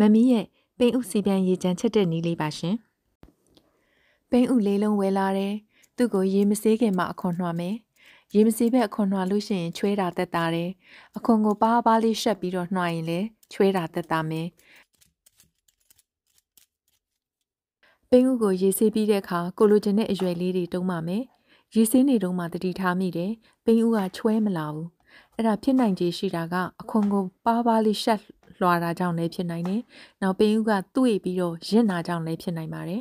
မမီးရဲ့ပင်ဥစီပြန်ရေချမ်းချက်တဲ့နီးလေးပါရှင်။ပင်ဥလေးလုံးဝဲလာတယ်။သူ့ကိုရေမစေးခင်မှာအခွန်နှွာမယ်။ရေမစေးဘက်အခွန်နှွာလို့ရှိရင်ချွဲတာတက်တာတယ်။အခွန်ကိုပါပါလေးရှက်ပြီးတော့နှွာရင်လေချွဲတာတက်တာမယ်။ပင်ဥကိုရေစေးပြီးတဲ့အခါကိုလိုချင်တဲ့အရွယ်လေးတွေတုံးပါမယ်။ရေစေးနေတုံးမှတတိထားမိတယ်။ပင်ဥကချွဲမလာဘူး။အဲ့ဒါဖြစ်နိုင်ခြေရှိတာကအခွန်ကိုပါပါလေးရှက်လွှာတာကြောင့်လည်းဖြစ်နိုင်တယ်။နောက်ပင်ဥကတွေ့ပြီးတော့ရင့်တာကြောင့်လည်းဖြစ်နိုင်ပါတယ်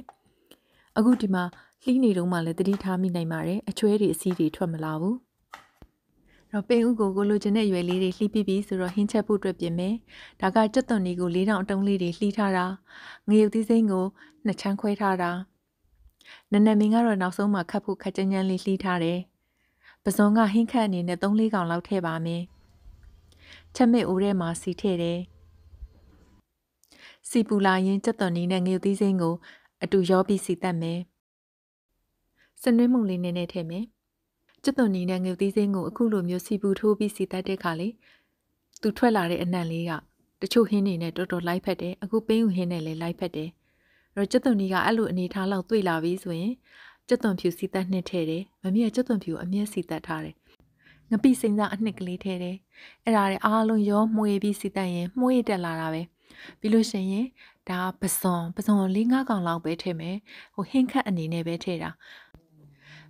။အခုဒီမှာလှီးနေတုန်းမှလည်းတတိထားမိနိုင်ပါတယ်။အချွဲတွေအစီးတွေထွက်မလာဘူး။တော့ပင်ဥကိုကိုလိုချင်တဲ့ရွယ်လေးတွေလှီးပြီးပြီဆိုတော့ဟင်းချက်ဖို့အတွက်ပြင်မယ်။ဒါကကြက်သွန်လေးကို၄တောင်အတုံးလေးတွေလှီးထားတာ။ငရုတ်သီးစိမ်းကိုနှစ်ချမ်းခွဲထားတာ။နနမင်းကတော့နောက်ဆုံးမှခတ်ဖို့ခက်ကြမ်းကြမ်းလေးလှီးထားတယ်။ပစုံကဟင်းခတ်အနေနဲ့၃-၄កောင်လောက်ထည့်ပါမယ်။ချက်မစ်အိုးထဲမှာစီထည့်တယ်။စီပူလာရင်ကြက်သွန်နီနဲ့ငရုတ်သီးစိမ်းကိုအတူရောပြီးစီတတ်မယ်။စနွေးမှုလေးနည်းနည်းထည့်မယ်။ကြက်သွန်နီနဲ့ငရုတ်သီးစိမ်းကိုအခုလိုမျိုးစီပူထိုးပြီးစီတတ်တဲ့ခါလေသူထွက်လာတဲ့အနံ့လေးကတချို့ဟင်းတွေနဲ့တော်တော်လိုက်ဖက်တယ်။အခုပင်းယူဟင်းနဲ့လည်းလိုက်ဖက်တယ်။တော့ကြက်သွန်နီကအဲ့လိုအနေထားလောက်တွေ့လာပြီဆိုရင်ကြက်သွန်ဖြူစီတတ်နှစ်ထဲတယ်။မမီးကကြက်သွန်ဖြူအမျက်စီတတ်ထားတယ်။ငပိစိမ့်စားအနှစ်ကလေးထဲတယ်။အဲ့ဒါတွေအားလုံးရောမှွေပြီးစီတတ်ရင်မှွေတက်လာတာပဲပြီးလို့ရှိရင်ဒါပစွန်ပစွန်၄၅កောင်လောက်ပဲထည့်မယ်ဟိုဟင်းခတ်အနေနဲ့ပဲထည့်တာ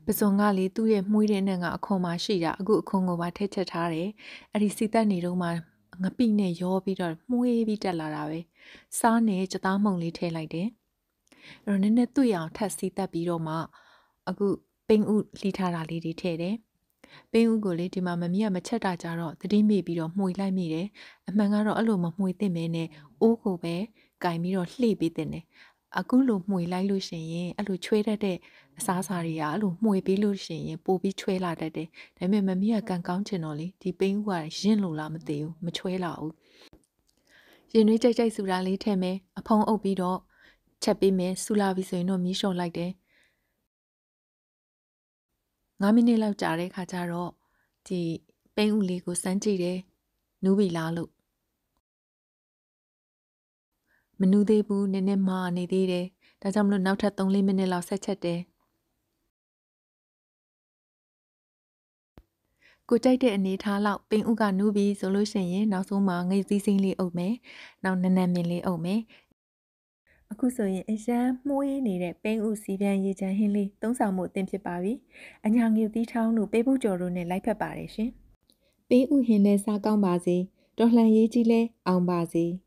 ပစွန်ကလေသူ့ရဲ့မှုေးတဲ့နဲ့ကအခွန်မှရှိတာအခုအခွန်ကိုပါထည့်ချက်ထားတယ်အဲ့ဒီစီတက်နေတော့မှငပိနဲ့ရောပြီးတော့မှုေးပြီးတက်လာတာပဲစားနေကြသားမုံလေးထည့်လိုက်တယ်အဲ့တော့နည်းနည်းတွေ့အောင်ထပ်စီတက်ပြီးတော့မှအခုပိန်ဥလှီထားတာလေးတွေထည့်တယ်ပင်ဦးကိုလေဒီမှာမမီးကမချက်တာကြတော့တတိမိပြီးတော့မှုလိုက်မိတယ်အမှန်ကတော့အဲ့လိုမမှုသင့်မဲနဲ့အိုးကိုပဲကင်ပြီးတော့လှိပေးတဲ့နေအခုလိုမှုလိုက်လို့ရှင်ရင်အဲ့လိုချွေးတတ်တဲ့အစားအစာတွေကအဲ့လိုမှုပေးလို့ရှင်ရင်ပိုပြီးချွဲလာတတ်တယ်ဒါပေမဲ့မမီးကကန်ကောင်းချင်တော့လေဒီပင်ဦးကရင့်လို့လားမသိဘူးမချွဲလာဘူးရင်နှွေးကြိုက်ကြိုက်စူတာလေးထည့်မယ်အဖုံးအုပ်ပြီးတော့ချက်ပေးမယ်ဆူလာပြီဆိုရင်တော့မီးလျှော့လိုက်တယ်9မိနစ်လောက်ကြာတဲ့ခါကျတော့ဒီပိန်းဥလေးကိုစမ်းကြည့်တယ်နူးပြီလားလို့မနူးသေးဘူးနည်းနည်းမာနေသေးတယ်ဒါကြောင့်မလို့နောက်ထပ်3-4မိနစ်လောက်ဆက်ချက်တယ်ကိုကြိုက်တဲ့အနေထားလောက်ပင်ဥကနူးပြီးဆိုလို့ရှိရင်နောက်ဆုံးမှာငိတ်စည်းစင်းလေးအုပ်မယ်။နောက်နန်းနန်းမြင်လေးအုပ်မယ်အခုဆိုရင်အရန်မှုေးနေတဲ့ပင်းဥစီပြန်ရေချမ်းဟင်းလေးသုံးဆောင်မှုအသင်ဖြစ်ပါပြီ။အညာငယ်တီးထောင်းတို့ပေးဖို့ကြော်တို့နဲ့လိုက်ဖက်ပါတယ်ရှင်။ပင်းဥဟင်းလဲစားကောင်းပါစေ။တော်လှန်ရေးကြီးလဲအောင်ပါစေ။